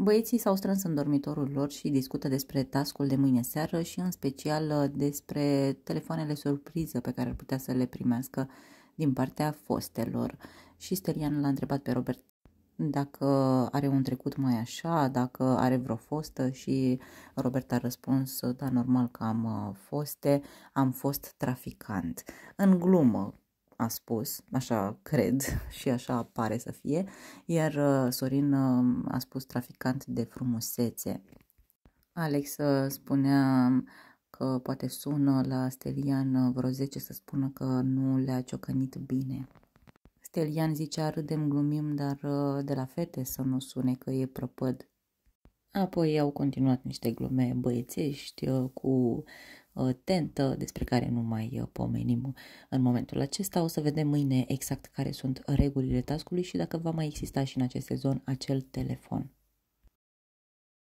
Băieții s-au strâns în dormitorul lor și discută despre tascul de mâine seară și în special despre telefoanele surpriză pe care ar putea să le primească din partea fostelor. Și Stelian l-a întrebat pe Robert dacă are un trecut mai așa, dacă are vreo fostă și Robert a răspuns, da, normal că am uh, foste, am fost traficant. În glumă, a spus, așa cred și așa pare să fie, iar uh, Sorin um, a spus traficant de frumusețe. Alex uh, spunea că poate sună la Stelian uh, vreo 10 să spună că nu le-a ciocănit bine. Stelian zicea râdem, glumim, dar de la fete să nu sune că e prăpăd. Apoi au continuat niște glume băiețești cu Uh, tentă despre care nu mai uh, pomenim în momentul acesta. O să vedem mâine exact care sunt regulile tascului și dacă va mai exista și în acest sezon acel telefon.